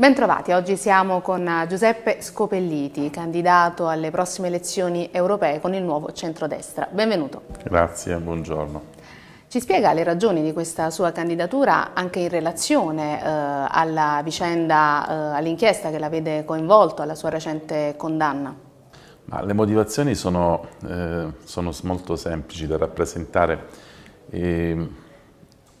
Bentrovati, oggi siamo con eh, Giuseppe Scopelliti, candidato alle prossime elezioni europee con il nuovo centrodestra. Benvenuto. Grazie, buongiorno. Ci spiega le ragioni di questa sua candidatura anche in relazione eh, alla vicenda, eh, all'inchiesta che la vede coinvolto, alla sua recente condanna? Ma le motivazioni sono, eh, sono, molto semplici da rappresentare. E ehm,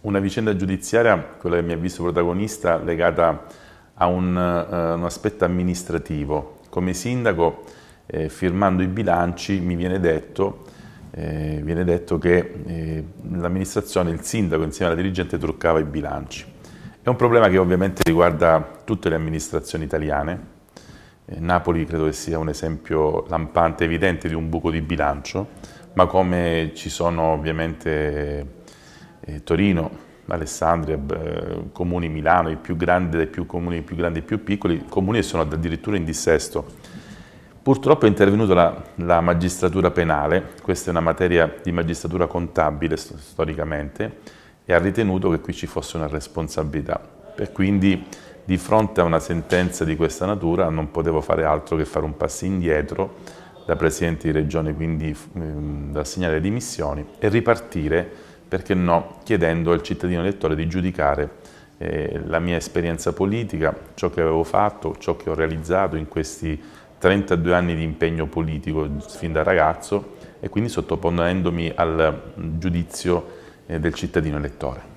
una vicenda giudiziaria, quella che mi ha visto protagonista, legata a a un, uh, un aspetto amministrativo. Come sindaco, eh, firmando i bilanci, mi viene detto, eh, viene detto che eh, l'amministrazione, il sindaco insieme alla dirigente truccava i bilanci. È un problema che ovviamente riguarda tutte le amministrazioni italiane. Eh, Napoli credo che sia un esempio lampante, evidente di un buco di bilancio, ma come ci sono ovviamente eh, Torino, Alessandria, eh, comuni Milano, i più grandi dei più comuni, i più grandi e i più piccoli, comuni che sono addirittura in dissesto. Purtroppo è intervenuta la, la, magistratura penale, questa è una materia di magistratura contabile storicamente, e ha ritenuto che qui ci fosse una responsabilità. E quindi di fronte a una sentenza di questa natura non potevo fare altro che fare un passo indietro da Presidente di Regione, quindi ehm, da segnare dimissioni e ripartire perché no, chiedendo al cittadino elettore di giudicare eh, la mia esperienza politica, ciò che avevo fatto, ciò che ho realizzato in questi 32 anni di impegno politico fin da ragazzo e quindi sottoponendomi al giudizio eh, del cittadino elettore.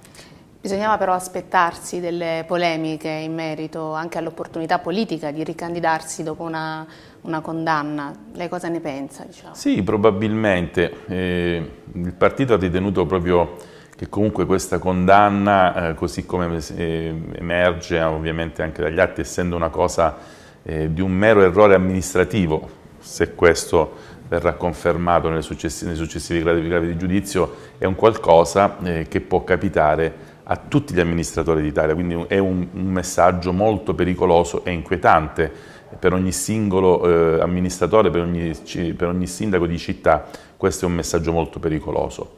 Bisognava però aspettarsi delle polemiche in merito anche all'opportunità politica di ricandidarsi dopo una una condanna. Lei cosa ne pensa? Diciamo? Sì, probabilmente. Eh, il partito ha ritenuto proprio che comunque questa condanna, eh, così come eh, emerge ovviamente anche dagli atti, essendo una cosa eh, di un mero errore amministrativo, se questo verrà confermato nei successivi, nei successivi gradi, gradi, di giudizio, è un qualcosa eh, che può capitare a tutti gli amministratori d'Italia, quindi è un, un messaggio molto pericoloso e inquietante per ogni singolo eh, amministratore, per ogni, per ogni, sindaco di città, questo è un messaggio molto pericoloso.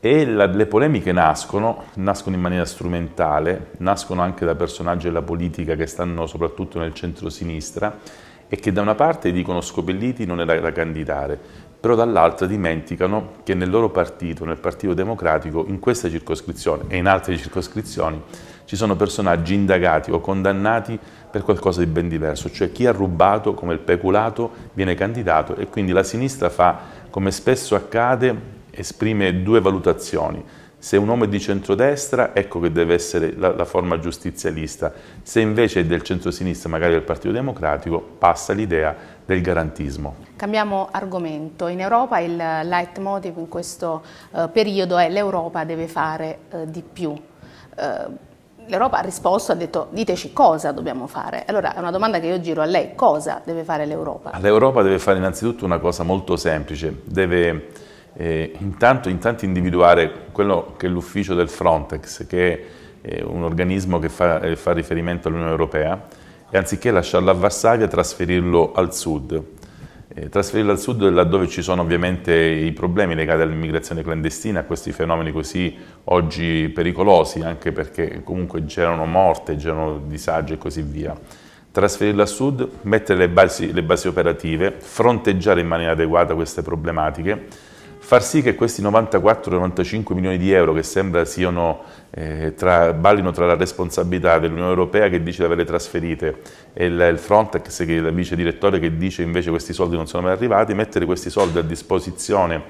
E la, le polemiche nascono, nascono in maniera strumentale, nascono anche da personaggi della politica che stanno soprattutto nel centro-sinistra e che da una parte dicono Scopelliti non era da candidare, però dall'altra dimenticano che nel loro partito, nel Partito Democratico, in questa circoscrizione e in altre circoscrizioni ci sono personaggi indagati o condannati per qualcosa di ben diverso, cioè chi ha rubato come il peculato viene candidato e quindi la sinistra fa, come spesso accade, esprime due valutazioni se un uomo è di centrodestra, ecco che deve essere la, la forma giustizialista. Se invece è del centrosinistra, magari del Partito Democratico, passa l'idea del garantismo. Cambiamo argomento. In Europa il leitmotiv in questo eh, periodo è l'Europa deve fare eh, di più. Eh, L'Europa ha risposto, ha detto diteci cosa dobbiamo fare. Allora è una domanda che io giro a lei, cosa deve fare l'Europa? L'Europa deve fare innanzitutto una cosa molto semplice, deve eh, intanto, intanto, individuare quello che è l'ufficio del Frontex, che è un organismo che fa, eh, fa riferimento all'Unione Europea, e anziché lasciarlo a Varsavia trasferirlo al sud. Eh, trasferirlo al sud laddove ci sono ovviamente i problemi legati all'immigrazione clandestina, a questi fenomeni così oggi pericolosi, anche perché comunque generano morte, generano disagi e così via Trasferirlo a sud, mettere le basi, le basi, operative, fronteggiare in maniera adeguata queste problematiche far sì che questi 94-95 milioni di euro che sembra siano, eh, tra, ballino tra la responsabilità dell'Unione Europea che dice di averle trasferite e il, il Frontex, che è il vice direttore che dice invece questi soldi non sono mai arrivati, mettere questi soldi a disposizione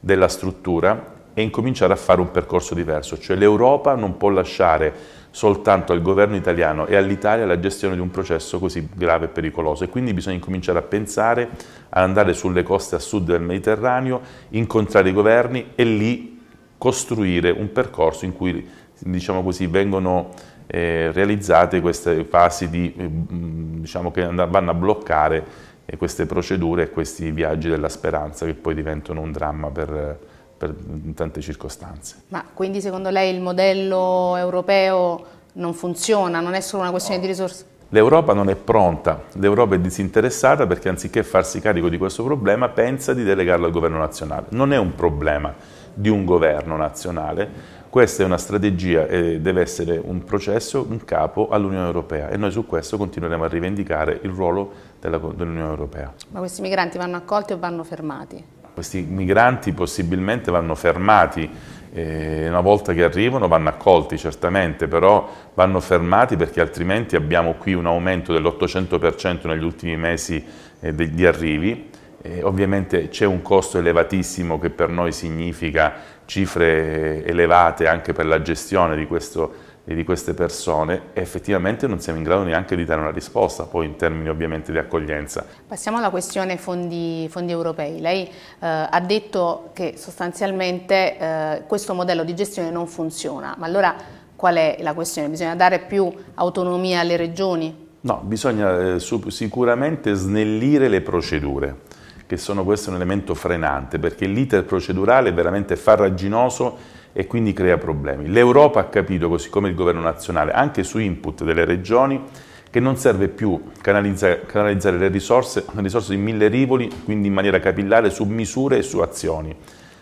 della struttura e incominciare a fare un percorso diverso, cioè l'Europa non può lasciare soltanto al governo italiano e all'Italia la gestione di un processo così grave e pericoloso e quindi bisogna incominciare a pensare ad andare sulle coste a sud del Mediterraneo, incontrare i governi e lì costruire un percorso in cui diciamo così, vengono eh, realizzate queste fasi di, eh, diciamo che vanno a bloccare eh, queste procedure e questi viaggi della speranza che poi diventano un dramma per, per tante circostanze. Ma quindi secondo lei il modello europeo non funziona, non è solo una questione no. di risorse? L'Europa non è pronta, l'Europa è disinteressata perché anziché farsi carico di questo problema pensa di delegarlo al governo nazionale. Non è un problema di un governo nazionale, questa è una strategia e deve essere un processo in capo all'Unione Europea e noi su questo continueremo a rivendicare il ruolo dell'Unione Europea. Ma questi migranti vanno accolti o vanno fermati? Questi migranti possibilmente vanno fermati, eh, una volta che arrivano vanno accolti certamente, però vanno fermati perché altrimenti abbiamo qui un aumento dell'800% negli ultimi mesi eh, di, di arrivi. Eh, ovviamente c'è un costo elevatissimo che per noi significa cifre eh, elevate anche per la gestione di questo di queste persone e effettivamente non siamo in grado neanche di dare una risposta, poi in termini ovviamente di accoglienza. Passiamo alla questione fondi, fondi europei. Lei eh, ha detto che sostanzialmente eh, questo modello di gestione non funziona, ma allora qual è la questione? Bisogna dare più autonomia alle regioni? No, bisogna eh, su, sicuramente snellire le procedure che sono questo un elemento frenante perché l'iter procedurale è veramente farraginoso e quindi crea problemi. L'Europa ha capito, così come il governo nazionale, anche su input delle regioni, che non serve più canalizzare, canalizzare le, risorse, le risorse di mille rivoli, quindi in maniera capillare, su misure e su azioni.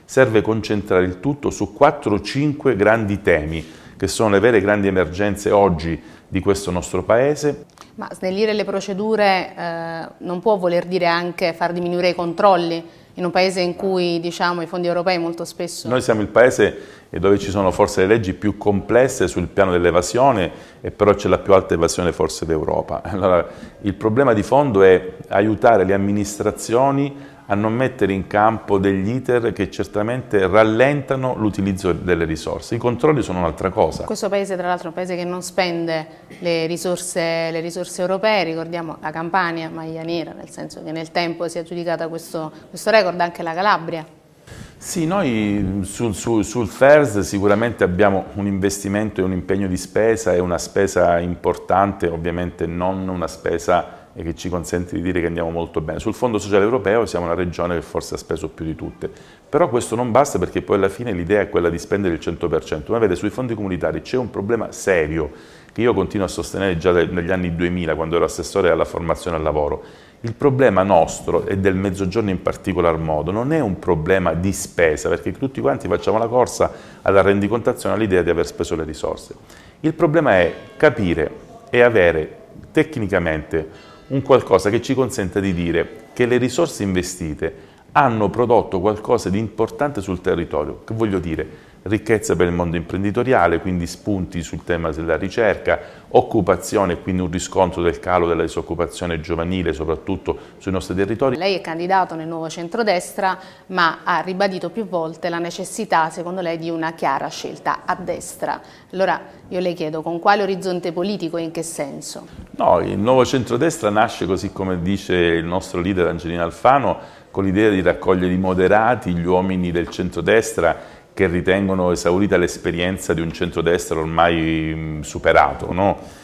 Serve concentrare il tutto su 4-5 grandi temi, che sono le vere grandi emergenze oggi di questo nostro Paese. Ma snellire le procedure eh, non può voler dire anche far diminuire i controlli? in un paese in cui diciamo, i fondi europei molto spesso... Noi siamo il paese dove ci sono forse le leggi più complesse sul piano dell'evasione e però c'è la più alta evasione forse d'Europa. Allora, il problema di fondo è aiutare le amministrazioni a non mettere in campo degli iter che certamente rallentano l'utilizzo delle risorse. I controlli sono un'altra cosa. Questo paese tra l'altro è un paese che non spende le risorse, le risorse europee, ricordiamo la Campania, maglia nera, nel senso che nel tempo si è aggiudicata questo, questo record record anche la Calabria. Sì, noi sul, sul, sul, FERS sicuramente abbiamo un investimento e un impegno di spesa, è una spesa importante, ovviamente non una spesa che ci consente di dire che andiamo molto bene. Sul Fondo Sociale Europeo siamo una regione che forse ha speso più di tutte, però questo non basta perché poi alla fine l'idea è quella di spendere il 100%, ma vede sui fondi comunitari c'è un problema serio che io continuo a sostenere già negli anni 2000 quando ero assessore alla formazione al lavoro il problema nostro e del mezzogiorno in particolar modo non è un problema di spesa, perché tutti quanti facciamo la corsa alla rendicontazione all'idea di aver speso le risorse. Il problema è capire e avere tecnicamente un qualcosa che ci consenta di dire che le risorse investite hanno prodotto qualcosa di importante sul territorio. Che voglio dire? ricchezza per il mondo imprenditoriale, quindi spunti sul tema della ricerca, occupazione, quindi un riscontro del calo della disoccupazione giovanile, soprattutto sui nostri territori. Lei è candidato nel nuovo centrodestra, ma ha ribadito più volte la necessità, secondo lei, di una chiara scelta a destra. Allora io le chiedo con quale orizzonte politico e in che senso? No, il nuovo centrodestra nasce, così come dice il nostro leader Angelino Alfano, con l'idea di raccogliere i moderati, gli uomini del centrodestra, che ritengono esaurita l'esperienza di un centrodestra ormai mm, superato, no?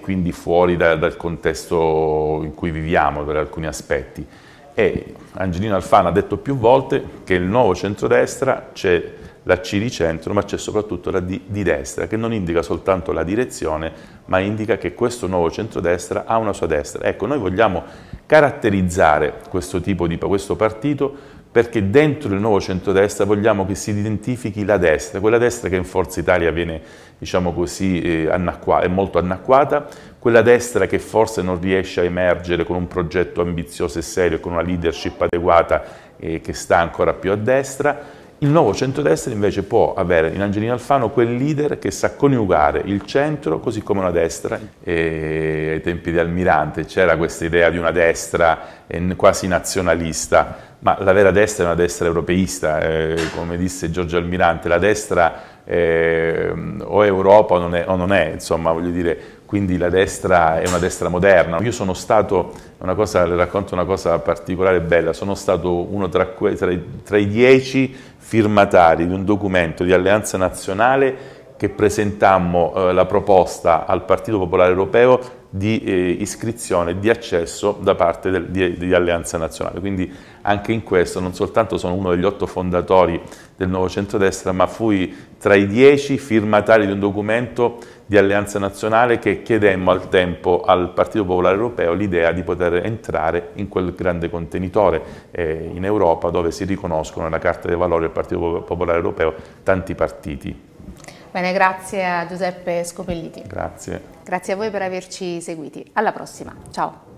quindi fuori da, dal contesto in cui viviamo per alcuni aspetti. E Angelino Alfano ha detto più volte che il nuovo centrodestra c'è la C di centro, ma c'è soprattutto la D di destra, che non indica soltanto la direzione, ma indica che questo nuovo centrodestra ha una sua destra. Ecco, noi vogliamo caratterizzare questo tipo di questo partito perché dentro il nuovo centrodestra vogliamo che si identifichi la destra, quella destra che in Forza Italia viene, diciamo così, eh, è molto anacquata, quella destra che forse non riesce a emergere con un progetto ambizioso e serio, con una leadership adeguata eh, che sta ancora più a destra, il nuovo centrodestra invece può avere in Angelina Alfano quel leader che sa coniugare il centro così come la destra. E ai tempi di Almirante c'era questa idea di una destra eh, quasi nazionalista, ma la vera destra è una destra europeista, eh, come disse Giorgio Almirante, la destra eh, o Europa o non è, o non è insomma voglio dire quindi la destra è una destra moderna. Io sono stato, cosa, le racconto una cosa particolare e bella, sono stato uno tra, tra, tra i dieci firmatari di un documento di alleanza nazionale che presentammo eh, la proposta al Partito Popolare Europeo di eh, iscrizione, di accesso da parte del, di, di, Alleanza Nazionale. Quindi anche in questo non soltanto sono uno degli otto fondatori del nuovo centrodestra, ma fui tra i dieci firmatari di un documento di Alleanza Nazionale che chiedemmo al tempo al Partito Popolare Europeo l'idea di poter entrare in quel grande contenitore eh, in Europa dove si riconoscono nella Carta dei Valori del Partito Popolare Europeo tanti partiti. Bene, grazie a Giuseppe Scopelliti. Grazie. Grazie a voi per averci seguiti. Alla prossima. Ciao.